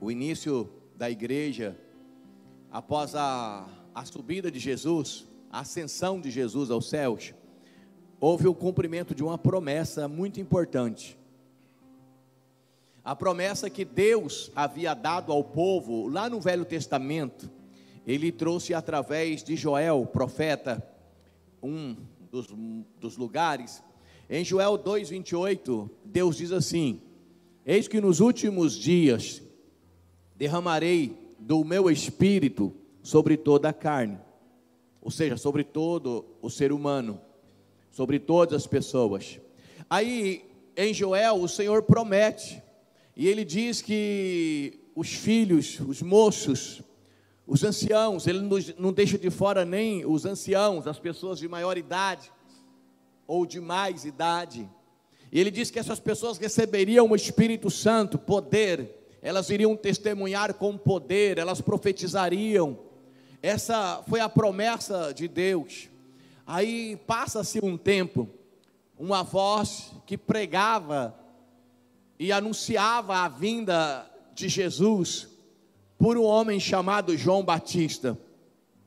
o início da igreja, após a, a subida de Jesus, a ascensão de Jesus aos céus, houve o cumprimento de uma promessa muito importante. A promessa que Deus havia dado ao povo lá no Velho Testamento, ele trouxe através de Joel, profeta, um dos, dos lugares. Em Joel 2,28, Deus diz assim: Eis que nos últimos dias derramarei do meu espírito sobre toda a carne, ou seja, sobre todo o ser humano, sobre todas as pessoas. Aí em Joel o Senhor promete, e ele diz que os filhos, os moços, os anciãos, ele não deixa de fora nem os anciãos, as pessoas de maior idade ou de mais idade. E ele diz que essas pessoas receberiam o Espírito Santo, poder, elas iriam testemunhar com poder, elas profetizariam. Essa foi a promessa de Deus. Aí passa-se um tempo, uma voz que pregava e anunciava a vinda de Jesus por um homem chamado João Batista.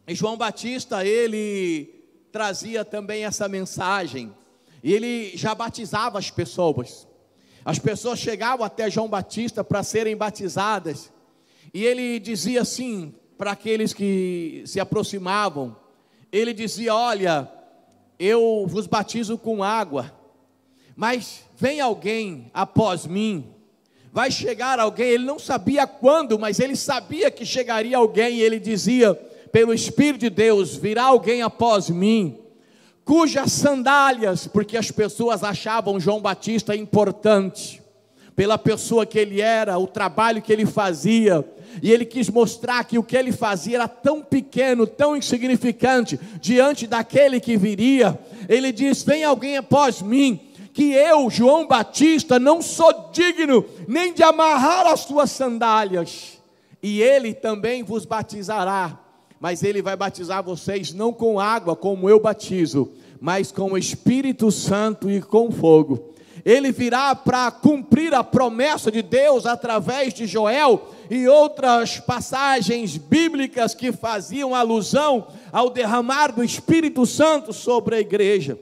E João Batista, ele trazia também essa mensagem. E ele já batizava as pessoas. As pessoas chegavam até João Batista para serem batizadas, e ele dizia assim para aqueles que se aproximavam: ele dizia, Olha, eu vos batizo com água, mas vem alguém após mim, vai chegar alguém, ele não sabia quando, mas ele sabia que chegaria alguém, e ele dizia: Pelo Espírito de Deus, virá alguém após mim cujas sandálias, porque as pessoas achavam João Batista importante, pela pessoa que ele era, o trabalho que ele fazia, e ele quis mostrar que o que ele fazia era tão pequeno, tão insignificante, diante daquele que viria. Ele diz: Vem alguém após mim, que eu, João Batista, não sou digno nem de amarrar as suas sandálias, e ele também vos batizará mas ele vai batizar vocês não com água, como eu batizo, mas com o Espírito Santo e com fogo. Ele virá para cumprir a promessa de Deus através de Joel e outras passagens bíblicas que faziam alusão ao derramar do Espírito Santo sobre a igreja.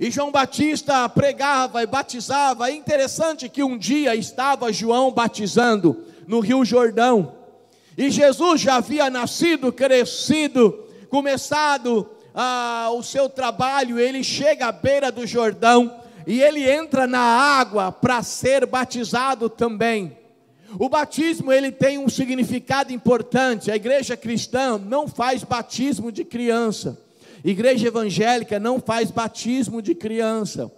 E João Batista pregava e batizava. É interessante que um dia estava João batizando no Rio Jordão. E Jesus já havia nascido, crescido, começado ah, o seu trabalho, ele chega à beira do Jordão e ele entra na água para ser batizado também. O batismo ele tem um significado importante. A igreja cristã não faz batismo de criança. A igreja evangélica não faz batismo de criança.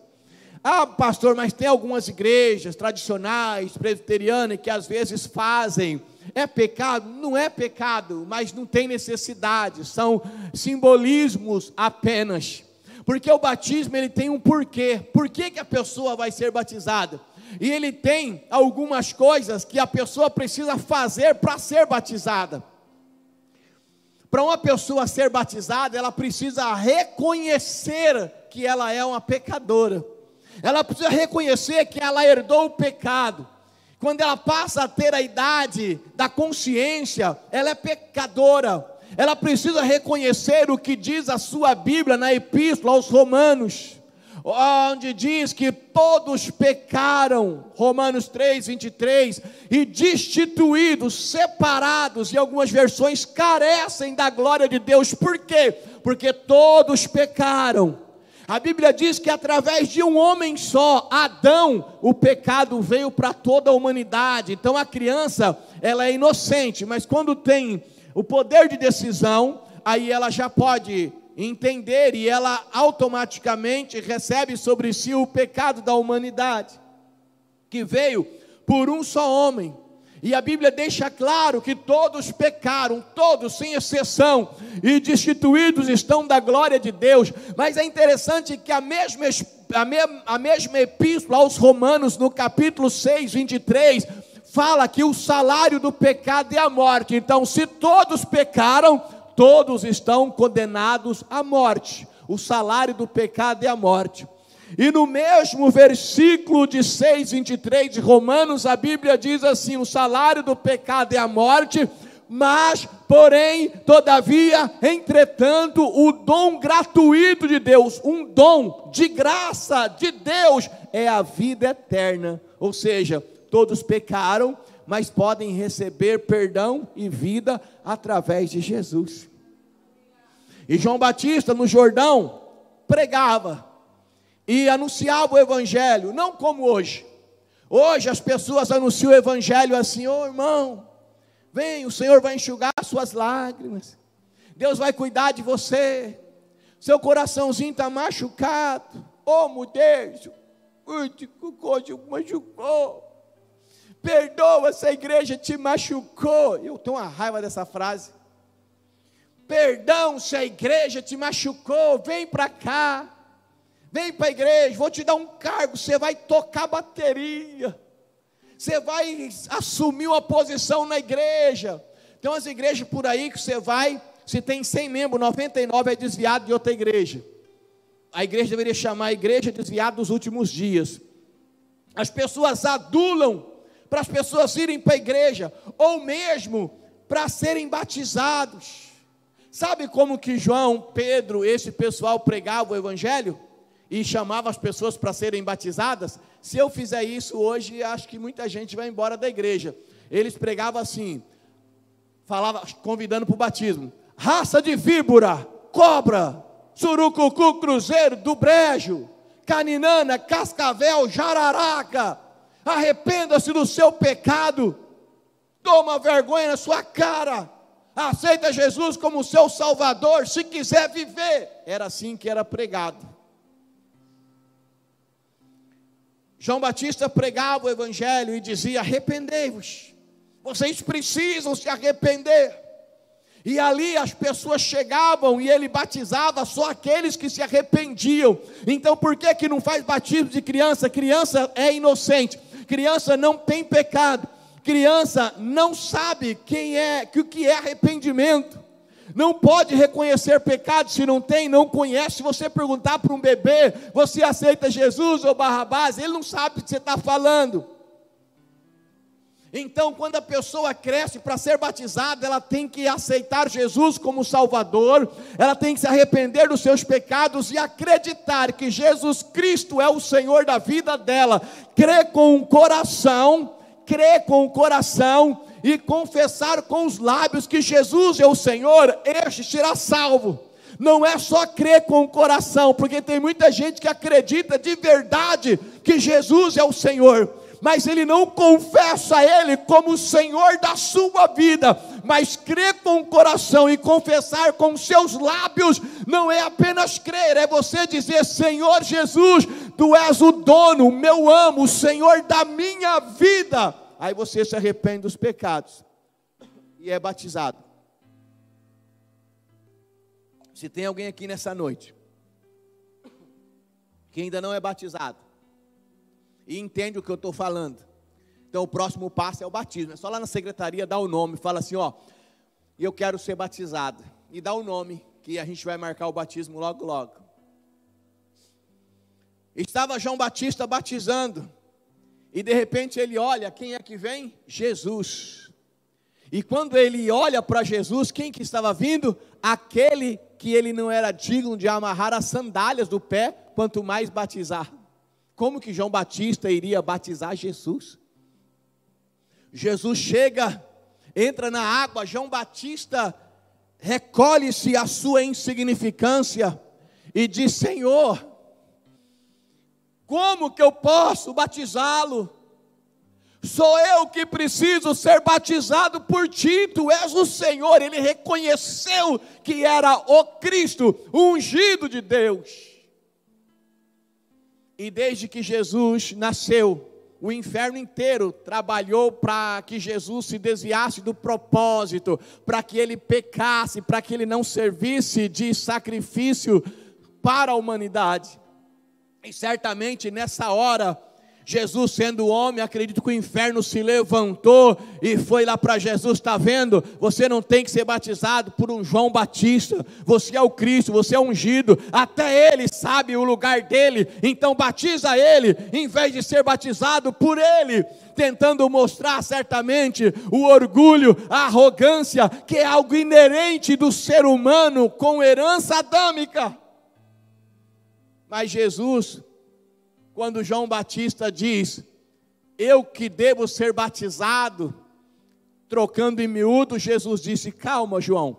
Ah, pastor, mas tem algumas igrejas tradicionais, presbiterianas, que às vezes fazem é pecado? Não é pecado, mas não tem necessidade, são simbolismos apenas. Porque o batismo ele tem um porquê. Por que, que a pessoa vai ser batizada? E ele tem algumas coisas que a pessoa precisa fazer para ser batizada. Para uma pessoa ser batizada, ela precisa reconhecer que ela é uma pecadora. Ela precisa reconhecer que ela herdou o pecado. Quando ela passa a ter a idade da consciência, ela é pecadora. Ela precisa reconhecer o que diz a sua Bíblia na Epístola aos Romanos onde diz que todos pecaram, Romanos 3, 23, e destituídos, separados, e algumas versões carecem da glória de Deus, por quê? Porque todos pecaram, a Bíblia diz que através de um homem só, Adão, o pecado veio para toda a humanidade. Então a criança, ela é inocente, mas quando tem o poder de decisão, aí ela já pode entender e ela automaticamente recebe sobre si o pecado da humanidade, que veio por um só homem. E a Bíblia deixa claro que todos pecaram, todos sem exceção, e destituídos estão da glória de Deus. Mas é interessante que a mesma, a mesma, a mesma epístola aos Romanos, no capítulo 6, 23, fala que o salário do pecado é a morte. Então, se todos pecaram, todos estão condenados à morte. O salário do pecado é a morte. E no mesmo versículo de 6, 23 de Romanos, a Bíblia diz assim: o salário do pecado é a morte, mas, porém, todavia, entretanto, o dom gratuito de Deus, um dom de graça de Deus, é a vida eterna. Ou seja, todos pecaram, mas podem receber perdão e vida através de Jesus. E João Batista, no Jordão, pregava e anunciava o Evangelho, não como hoje. Hoje as pessoas anunciam o Evangelho assim: ô oh, irmão, vem, o Senhor vai enxugar suas lágrimas, Deus vai cuidar de você, seu coraçãozinho está machucado, ô oh, mudeijo, machucou. Perdoa se a igreja te machucou. Eu tenho uma raiva dessa frase. Perdão se a igreja te machucou. Vem para cá. Vem para a igreja, vou te dar um cargo, você vai tocar bateria. Você vai assumir uma posição na igreja. Tem umas igrejas por aí que você vai, se tem 100 membros, 99 é desviado de outra igreja. A igreja deveria chamar a igreja desviada dos últimos dias. As pessoas adulam para as pessoas irem para a igreja, ou mesmo para serem batizados. Sabe como que João, Pedro, esse pessoal pregava o evangelho? e chamava as pessoas para serem batizadas, se eu fizer isso hoje, acho que muita gente vai embora da igreja. Eles pregavam assim, falava convidando para o batismo: raça de víbora, cobra, surucucu, cruzeiro, do brejo, caninana, cascavel, jararaca, arrependa-se do seu pecado, toma vergonha na sua cara, aceita Jesus como seu salvador, se quiser viver. Era assim que era pregado. João Batista pregava o evangelho e dizia: arrependei-vos, vocês precisam se arrepender. E ali as pessoas chegavam e ele batizava só aqueles que se arrependiam. Então por que que não faz batismo de criança? Criança é inocente. Criança não tem pecado. Criança não sabe quem é, que o que é arrependimento não pode reconhecer pecado se não tem, não conhece. Se você perguntar para um bebê, você aceita Jesus ou Barrabás, ele não sabe o que você está falando. Então, quando a pessoa cresce para ser batizada, ela tem que aceitar Jesus como Salvador, ela tem que se arrepender dos seus pecados e acreditar que Jesus Cristo é o Senhor da vida dela. Crê com o coração, crê com o coração e confessar com os lábios que Jesus é o Senhor, este será salvo. Não é só crer com o coração, porque tem muita gente que acredita de verdade que Jesus é o Senhor, mas ele não confessa Ele como o Senhor da sua vida, mas crer com o coração e confessar com seus lábios não é apenas crer, é você dizer: Senhor Jesus, Tu és o dono, meu amo, o Senhor da minha vida. Aí você se arrepende dos pecados e é batizado. Se tem alguém aqui nessa noite que ainda não é batizado e entende o que eu estou falando, então o próximo passo é o batismo. É só lá na secretaria dar o nome, fala assim, ó, eu quero ser batizado e dá o nome que a gente vai marcar o batismo logo logo. Estava João Batista batizando e de repente ele olha, quem é que vem? Jesus. E quando ele olha para Jesus, quem que estava vindo? Aquele que ele não era digno de amarrar as sandálias do pé, quanto mais batizar. Como que João Batista iria batizar Jesus? Jesus chega, entra na água, João Batista recolhe-se a sua insignificância e diz: Senhor, como que eu posso batizá-lo? Sou eu que preciso ser batizado por ti, tu és o Senhor. Ele reconheceu que era o Cristo, o ungido de Deus. E desde que Jesus nasceu, o inferno inteiro trabalhou para que Jesus se desviasse do propósito, para que ele pecasse, para que ele não servisse de sacrifício para a humanidade. E certamente nessa hora, Jesus sendo homem, acredito que o inferno se levantou e foi lá para Jesus, está vendo? Você não tem que ser batizado por um João Batista, você é o Cristo, você é ungido, até ele sabe o lugar dele, então batiza ele, em vez de ser batizado por ele, tentando mostrar certamente o orgulho, a arrogância, que é algo inerente do ser humano com herança adâmica. Mas Jesus, quando João Batista diz: Eu que devo ser batizado, trocando em miúdo, Jesus disse: Calma, João,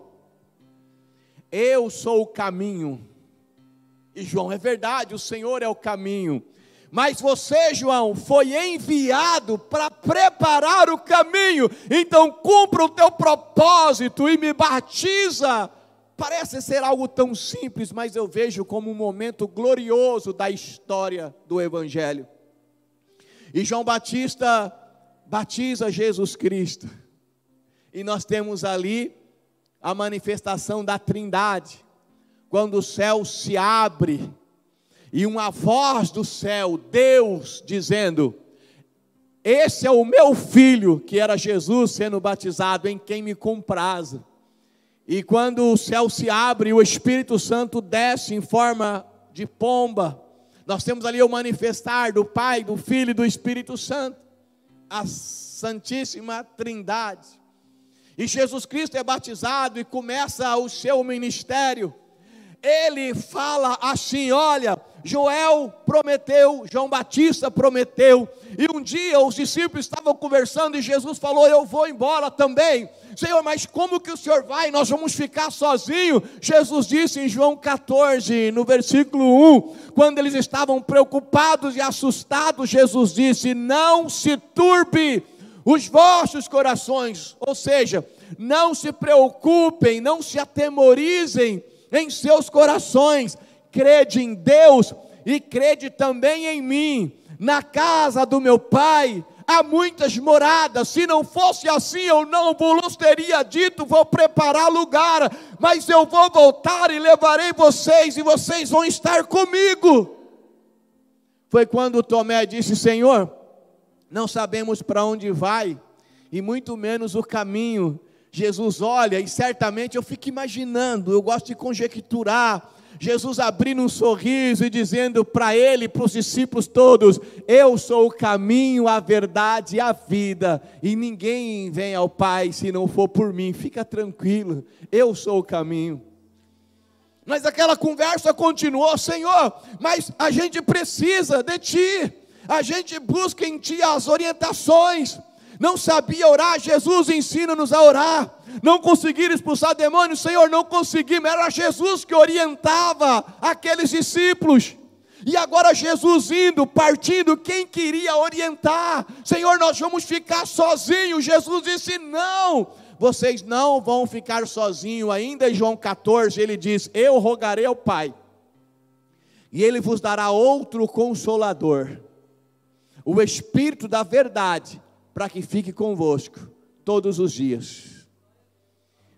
eu sou o caminho. E João, é verdade, o Senhor é o caminho. Mas você, João, foi enviado para preparar o caminho. Então cumpra o teu propósito e me batiza parece ser algo tão simples, mas eu vejo como um momento glorioso da história do Evangelho. E João Batista batiza Jesus Cristo, e nós temos ali a manifestação da Trindade, quando o céu se abre, e uma voz do céu, Deus, dizendo: Esse é o meu filho, que era Jesus sendo batizado, em quem me comprazo. E quando o céu se abre, o Espírito Santo desce em forma de pomba. Nós temos ali o manifestar do Pai, do Filho e do Espírito Santo, a Santíssima Trindade. E Jesus Cristo é batizado e começa o seu ministério. Ele fala assim: olha, Joel prometeu, João Batista prometeu, e um dia os discípulos estavam conversando e Jesus falou: Eu vou embora também, Senhor, mas como que o Senhor vai? Nós vamos ficar sozinhos? Jesus disse em João 14, no versículo 1, quando eles estavam preocupados e assustados, Jesus disse: Não se turbe os vossos corações, ou seja, não se preocupem, não se atemorizem em seus corações, crede em Deus e crede também em mim. Na casa do meu pai há muitas moradas. Se não fosse assim, eu não vos teria dito: vou preparar lugar, mas eu vou voltar e levarei vocês, e vocês vão estar comigo. Foi quando Tomé disse: Senhor, não sabemos para onde vai, e muito menos o caminho. Jesus olha, e certamente eu fico imaginando, eu gosto de conjecturar Jesus abrindo um sorriso e dizendo para ele, para os discípulos todos: Eu sou o caminho, a verdade e a vida, e ninguém vem ao Pai se não for por mim. Fica tranquilo, eu sou o caminho. Mas aquela conversa continuou, Senhor, mas a gente precisa de Ti, a gente busca em Ti as orientações não sabia orar, Jesus ensina-nos a orar. Não conseguiram expulsar demônios, Senhor, não conseguimos. Era Jesus que orientava aqueles discípulos. E agora Jesus indo, partindo, quem queria orientar? Senhor, nós vamos ficar sozinhos. Jesus disse: Não, vocês não vão ficar sozinhos. Ainda em João 14, ele diz: Eu rogarei ao Pai, e ele vos dará outro consolador, o Espírito da Verdade, para que fique convosco todos os dias.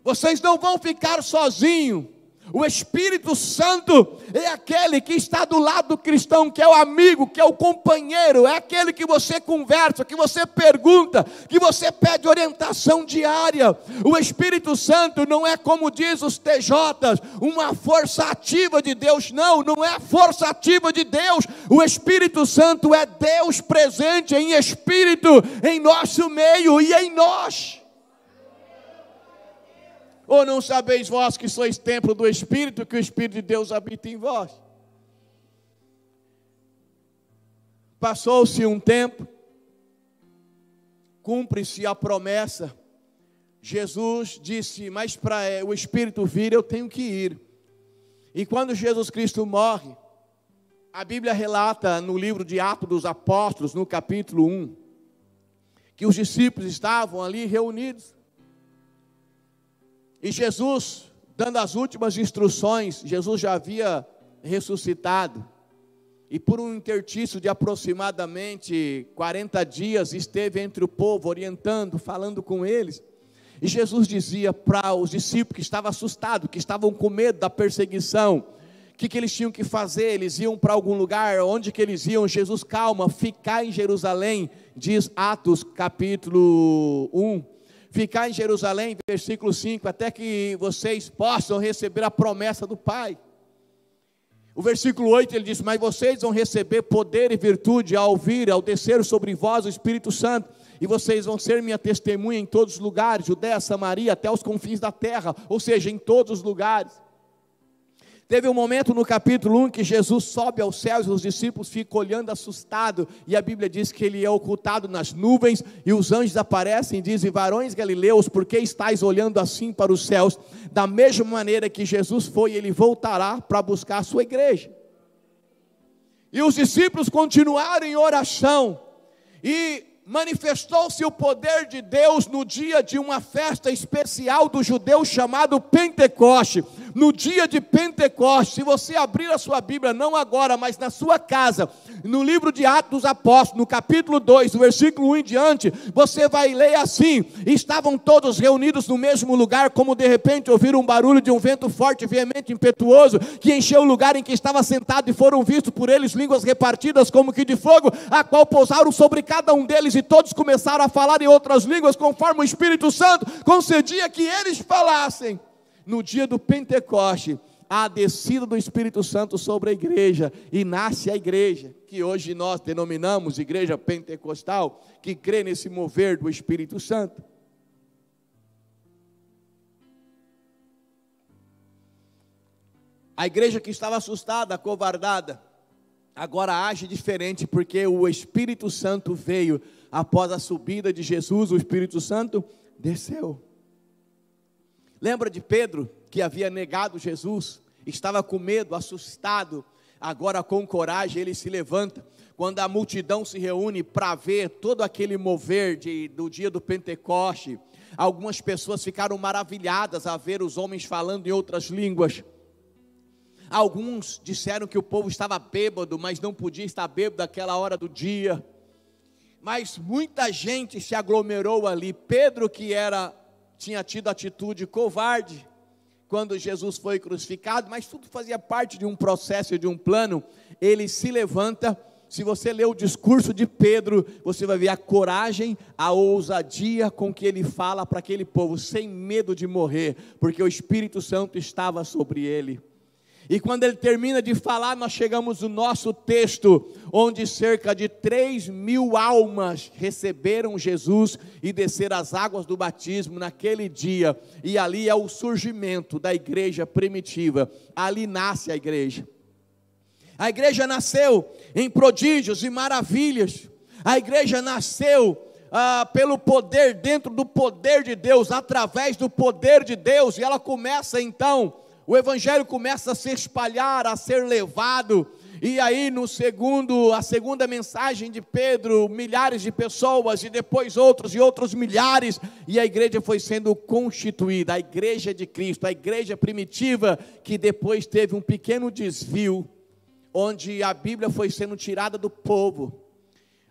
Vocês não vão ficar sozinhos o Espírito Santo é aquele que está do lado do cristão, que é o amigo, que é o companheiro, é aquele que você conversa, que você pergunta, que você pede orientação diária. O Espírito Santo não é, como diz os TJs, uma força ativa de Deus. Não, não é força ativa de Deus. O Espírito Santo é Deus presente em espírito em nosso meio e em nós. Ou não sabeis vós que sois templo do Espírito, que o Espírito de Deus habita em vós? Passou-se um tempo, cumpre-se a promessa. Jesus disse: Mas para eh, o Espírito vir, eu tenho que ir. E quando Jesus Cristo morre, a Bíblia relata no livro de Atos dos Apóstolos, no capítulo 1, que os discípulos estavam ali reunidos e Jesus, dando as últimas instruções, Jesus já havia ressuscitado. E por um intertício de aproximadamente 40 dias, esteve entre o povo, orientando, falando com eles. E Jesus dizia para os discípulos que estavam assustados, que estavam com medo da perseguição, o que, que eles tinham que fazer? Eles iam para algum lugar, onde que eles iam? Jesus, calma, ficar em Jerusalém, diz Atos capítulo 1, ficar em Jerusalém, versículo 5, até que vocês possam receber a promessa do Pai. O versículo 8 ele diz: Mas vocês vão receber poder e virtude ao ouvir, ao descer sobre vós o Espírito Santo, e vocês vão ser minha testemunha em todos os lugares Judéia, Samaria, até os confins da terra, ou seja, em todos os lugares. Teve um momento no capítulo 1 que Jesus sobe aos céus e os discípulos ficam olhando assustados e a Bíblia diz que ele é ocultado nas nuvens e os anjos aparecem e dizem: "Varões galileus, por que estáis olhando assim para os céus? Da mesma maneira que Jesus foi, ele voltará para buscar a sua igreja." E os discípulos continuaram em oração e manifestou-se o poder de Deus no dia de uma festa especial do judeu chamado Pentecoste no dia de Pentecostes, se você abrir a sua Bíblia, não agora, mas na sua casa, no livro de Atos dos Apóstolos, no capítulo 2, no versículo 1 em diante, você vai ler assim: Estavam todos reunidos no mesmo lugar, como de repente ouviram um barulho de um vento forte, veemente, impetuoso, que encheu o lugar em que estava sentado, e foram vistos por eles línguas repartidas como que de fogo, a qual pousaram sobre cada um deles, e todos começaram a falar em outras línguas, conforme o Espírito Santo concedia que eles falassem no dia do Pentecoste, a descida do Espírito Santo sobre a igreja e nasce a igreja, que hoje nós denominamos igreja pentecostal, que crê nesse mover do Espírito Santo. A igreja que estava assustada, acovardada, agora age diferente, porque o Espírito Santo veio após a subida de Jesus, o Espírito Santo desceu. Lembra de Pedro que havia negado Jesus, estava com medo, assustado. Agora, com coragem, ele se levanta. Quando a multidão se reúne para ver todo aquele mover de, do dia do Pentecoste, algumas pessoas ficaram maravilhadas a ver os homens falando em outras línguas. Alguns disseram que o povo estava bêbado, mas não podia estar bêbado naquela hora do dia. Mas muita gente se aglomerou ali. Pedro, que era tinha tido atitude covarde quando Jesus foi crucificado, mas tudo fazia parte de um processo, de um plano. Ele se levanta. Se você ler o discurso de Pedro, você vai ver a coragem, a ousadia com que ele fala para aquele povo, sem medo de morrer, porque o Espírito Santo estava sobre ele. E quando ele termina de falar, nós chegamos no nosso texto, onde cerca de 3 mil almas receberam Jesus e desceram as águas do batismo naquele dia. E ali é o surgimento da igreja primitiva. Ali nasce a igreja. A igreja nasceu em prodígios e maravilhas. A igreja nasceu ah, pelo poder, dentro do poder de Deus, através do poder de Deus, e ela começa então o evangelho começa a se espalhar, a ser levado. E aí no segundo, a segunda mensagem de Pedro, milhares de pessoas e depois outros e outros milhares, e a igreja foi sendo constituída, a igreja de Cristo, a igreja primitiva que depois teve um pequeno desvio onde a Bíblia foi sendo tirada do povo.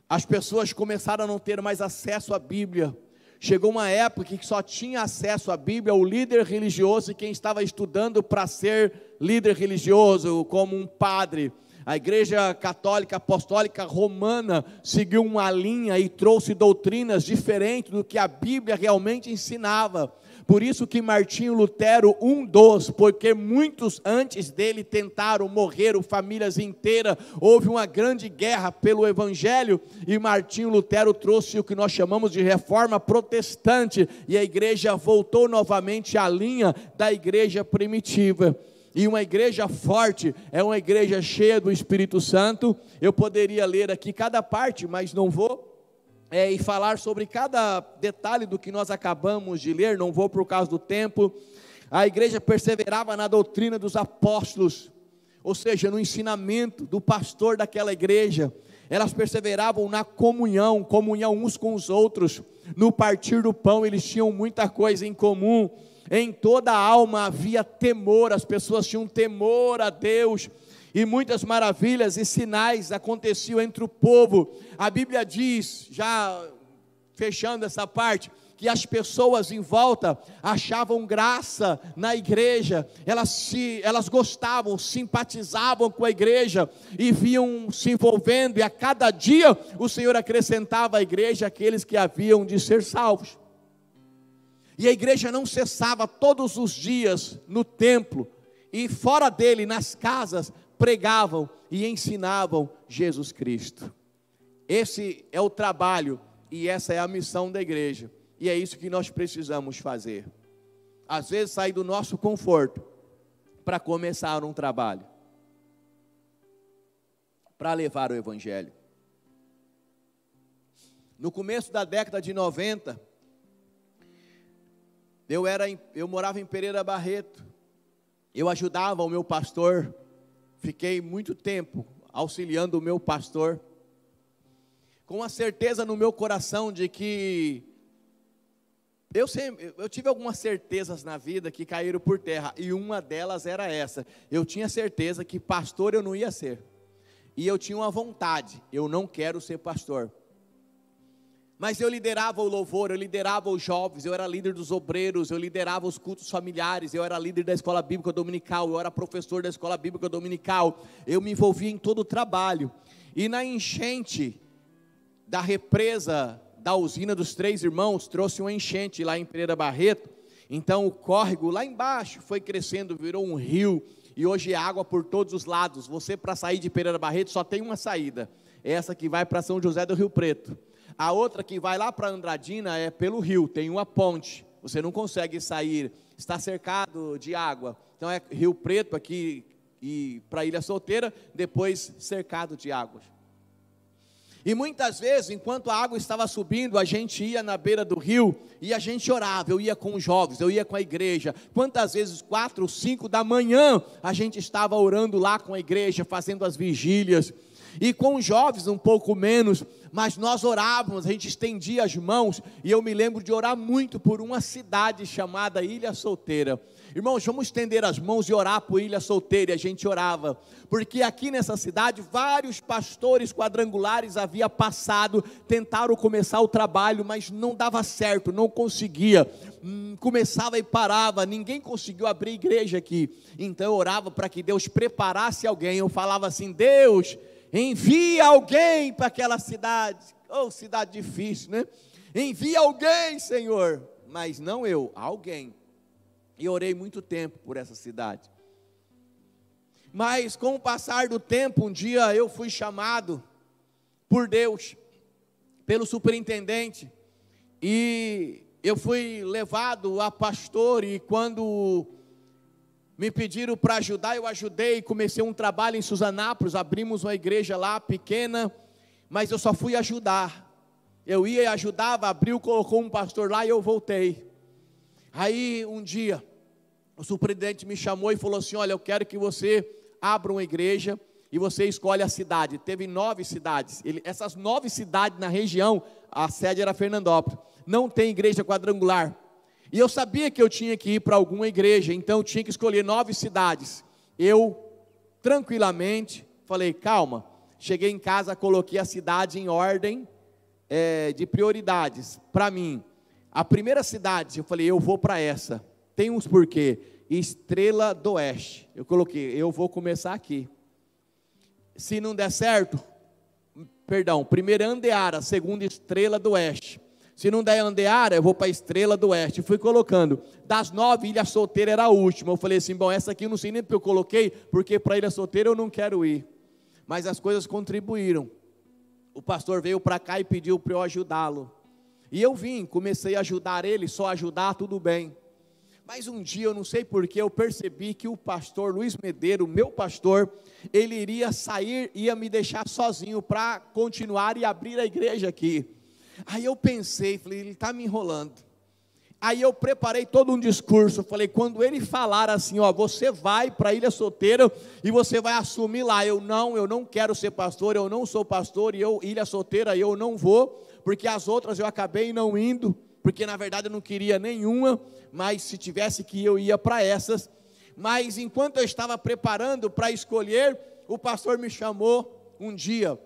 As pessoas começaram a não ter mais acesso à Bíblia Chegou uma época em que só tinha acesso à Bíblia o líder religioso e quem estava estudando para ser líder religioso, como um padre. A Igreja Católica Apostólica Romana seguiu uma linha e trouxe doutrinas diferentes do que a Bíblia realmente ensinava. Por isso que Martinho Lutero, um dos, porque muitos antes dele tentaram, morreram famílias inteiras, houve uma grande guerra pelo evangelho e Martinho Lutero trouxe o que nós chamamos de reforma protestante e a igreja voltou novamente à linha da igreja primitiva. E uma igreja forte é uma igreja cheia do Espírito Santo. Eu poderia ler aqui cada parte, mas não vou é, e falar sobre cada detalhe do que nós acabamos de ler, não vou por causa do tempo. A igreja perseverava na doutrina dos apóstolos, ou seja, no ensinamento do pastor daquela igreja. Elas perseveravam na comunhão, comunhão uns com os outros, no partir do pão, eles tinham muita coisa em comum. Em toda a alma havia temor, as pessoas tinham temor a Deus, e muitas maravilhas e sinais aconteciam entre o povo. A Bíblia diz, já fechando essa parte, que as pessoas em volta achavam graça na igreja, elas, se, elas gostavam, simpatizavam com a igreja e vinham se envolvendo, e a cada dia o Senhor acrescentava à igreja aqueles que haviam de ser salvos. E a igreja não cessava todos os dias no templo e fora dele, nas casas, pregavam e ensinavam Jesus Cristo. Esse é o trabalho e essa é a missão da igreja. E é isso que nós precisamos fazer. Às vezes sair do nosso conforto para começar um trabalho. Para levar o evangelho. No começo da década de 90, eu era eu morava em Pereira Barreto. Eu ajudava o meu pastor Fiquei muito tempo auxiliando o meu pastor, com a certeza no meu coração de que eu, sempre, eu tive algumas certezas na vida que caíram por terra, e uma delas era essa. Eu tinha certeza que pastor eu não ia ser. E eu tinha uma vontade, eu não quero ser pastor. Mas eu liderava o louvor, eu liderava os jovens, eu era líder dos obreiros, eu liderava os cultos familiares, eu era líder da escola bíblica dominical, eu era professor da escola bíblica dominical, eu me envolvia em todo o trabalho. E na enchente da represa da usina dos três irmãos, trouxe uma enchente lá em Pereira Barreto, então o córrego lá embaixo foi crescendo, virou um rio, e hoje é água por todos os lados. Você, para sair de Pereira Barreto, só tem uma saída: é essa que vai para São José do Rio Preto. A outra que vai lá para Andradina é pelo rio, tem uma ponte. Você não consegue sair, está cercado de água. Então é Rio Preto aqui e para Ilha Solteira, depois cercado de águas. E muitas vezes, enquanto a água estava subindo, a gente ia na beira do rio e a gente orava. Eu ia com os jovens, eu ia com a igreja. Quantas vezes, quatro, cinco da manhã, a gente estava orando lá com a igreja, fazendo as vigílias e com os jovens, um pouco menos, mas nós orávamos, a gente estendia as mãos, e eu me lembro de orar muito por uma cidade chamada Ilha Solteira. Irmãos, vamos estender as mãos e orar por Ilha Solteira, e a gente orava, porque aqui nessa cidade vários pastores quadrangulares havia passado, tentaram começar o trabalho, mas não dava certo, não conseguia, hum, começava e parava, ninguém conseguiu abrir igreja aqui, então eu orava para que Deus preparasse alguém, eu falava assim, Deus Envia alguém para aquela cidade. Ou oh, cidade difícil, né? Envia alguém, Senhor. Mas não eu, alguém. E orei muito tempo por essa cidade. Mas com o passar do tempo, um dia eu fui chamado por Deus, pelo superintendente, e eu fui levado a pastor. E quando me pediram para ajudar, eu ajudei, comecei um trabalho em Suzanápolis, abrimos uma igreja lá pequena, mas eu só fui ajudar. Eu ia e ajudava, abriu, colocou um pastor lá e eu voltei. Aí um dia, o superintendente me chamou e falou assim: Olha, eu quero que você abra uma igreja e você escolhe a cidade. Teve nove cidades. Ele, essas nove cidades na região, a sede era Fernandópolis. Não tem igreja quadrangular. E eu sabia que eu tinha que ir para alguma igreja, então eu tinha que escolher nove cidades. Eu, tranquilamente, falei: calma. Cheguei em casa, coloquei a cidade em ordem é, de prioridades para mim. A primeira cidade, eu falei: eu vou para essa. Tem uns porquê. Estrela do Oeste. Eu coloquei: eu vou começar aqui. Se não der certo, perdão, primeira Andeara, segunda Estrela do Oeste. Se não der Andeara, eu vou para Estrela do Oeste. Fui colocando. Das nove, Ilha Solteira era a última. Eu falei assim: bom, essa aqui eu não sei nem porque eu coloquei, porque para Ilha Solteira eu não quero ir. Mas as coisas contribuíram. O pastor veio para cá e pediu para eu ajudá-lo. E eu vim, comecei a ajudar ele, só ajudar, tudo bem. Mas um dia, eu não sei porquê, eu percebi que o pastor Luiz Medeiro, meu pastor, ele iria sair, ia me deixar sozinho para continuar e abrir a igreja aqui. Aí eu pensei, falei, ele está me enrolando. Aí eu preparei todo um discurso, falei, quando ele falar assim, ó, você vai para a Ilha Solteira e você vai assumir lá, eu não, eu não quero ser pastor, eu não sou pastor, e eu, Ilha Solteira, eu não vou, porque as outras eu acabei não indo, porque na verdade eu não queria nenhuma, mas se tivesse que eu ia para essas, mas enquanto eu estava preparando para escolher, o pastor me chamou um dia,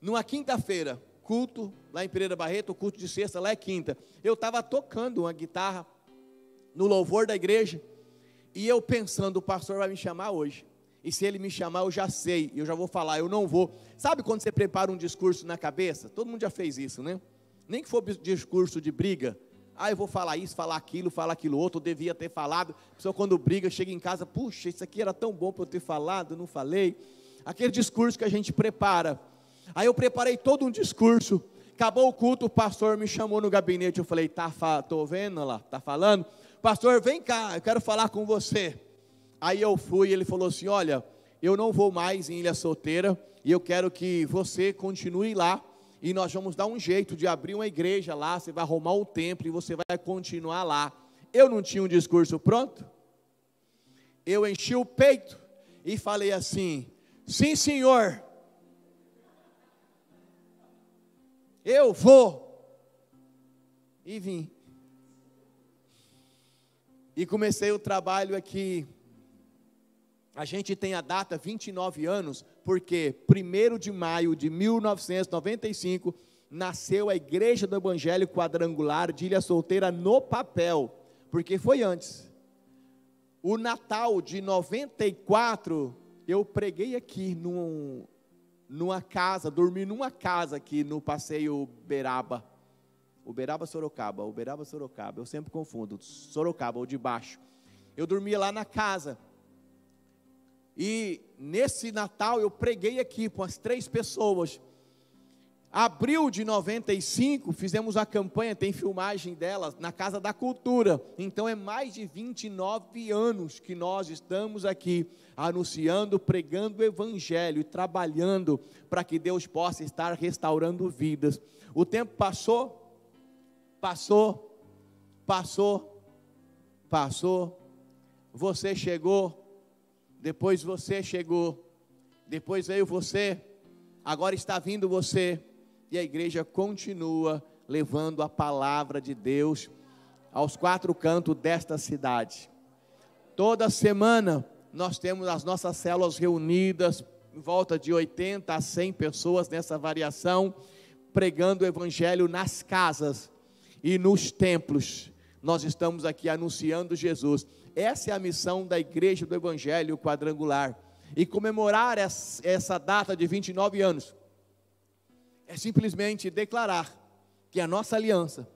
numa quinta-feira, culto lá em Pereira Barreto, o culto de sexta lá é quinta. Eu estava tocando uma guitarra no louvor da igreja e eu pensando, o pastor vai me chamar hoje. E se ele me chamar, eu já sei, eu já vou falar, eu não vou. Sabe quando você prepara um discurso na cabeça? Todo mundo já fez isso, né? Nem que for discurso de briga. Ah, eu vou falar isso, falar aquilo, falar aquilo outro, eu devia ter falado. A pessoa quando briga, chega em casa, puxa, isso aqui era tão bom para eu ter falado, não falei. Aquele discurso que a gente prepara Aí eu preparei todo um discurso. Acabou o culto, o pastor me chamou no gabinete. Eu falei: tá, tô vendo lá, tá falando? Pastor, vem cá, eu quero falar com você. Aí eu fui, ele falou assim: olha, eu não vou mais em Ilha Solteira e eu quero que você continue lá e nós vamos dar um jeito de abrir uma igreja lá, você vai arrumar um templo e você vai continuar lá. Eu não tinha um discurso pronto. Eu enchi o peito e falei assim: Sim, senhor, Eu vou. E vim. E comecei o trabalho aqui. É a gente tem a data 29 anos, porque 1 de maio de 1995 nasceu a Igreja do Evangelho Quadrangular de Ilha Solteira no papel, porque foi antes. O Natal de 94, eu preguei aqui num, numa casa, dormi numa casa aqui no passeio Uberaba. Uberaba, Sorocaba, Uberaba, Sorocaba. Eu sempre confundo, Sorocaba ou de baixo. Eu dormia lá na casa. E nesse Natal eu preguei aqui com as três pessoas. Abril de 95, fizemos a campanha, tem filmagem dela, na Casa da Cultura. Então é mais de 29 anos que nós estamos aqui anunciando, pregando o Evangelho e trabalhando para que Deus possa estar restaurando vidas. O tempo passou, passou, passou, passou. Você chegou, depois você chegou, depois veio você, agora está vindo você e a igreja continua levando a palavra de Deus aos quatro cantos desta cidade. Toda semana nós temos as nossas células reunidas, em volta de 80 a 100 pessoas nessa variação, pregando o evangelho nas casas e nos templos. Nós estamos aqui anunciando Jesus. Essa é a missão da Igreja do Evangelho Quadrangular. E comemorar essa data de 29 anos é simplesmente declarar que a nossa aliança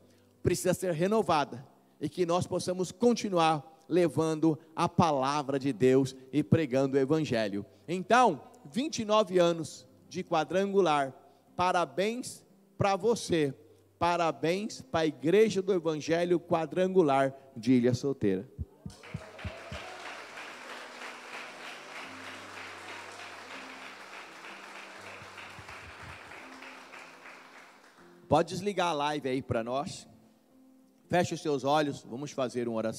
precisa ser renovada e que nós possamos continuar levando a palavra de Deus e pregando o Evangelho. Então, 29 anos de quadrangular, parabéns para você, parabéns para a Igreja do Evangelho Quadrangular de Ilha Solteira. Pode desligar a live aí para nós. Feche os seus olhos, vamos fazer uma oração.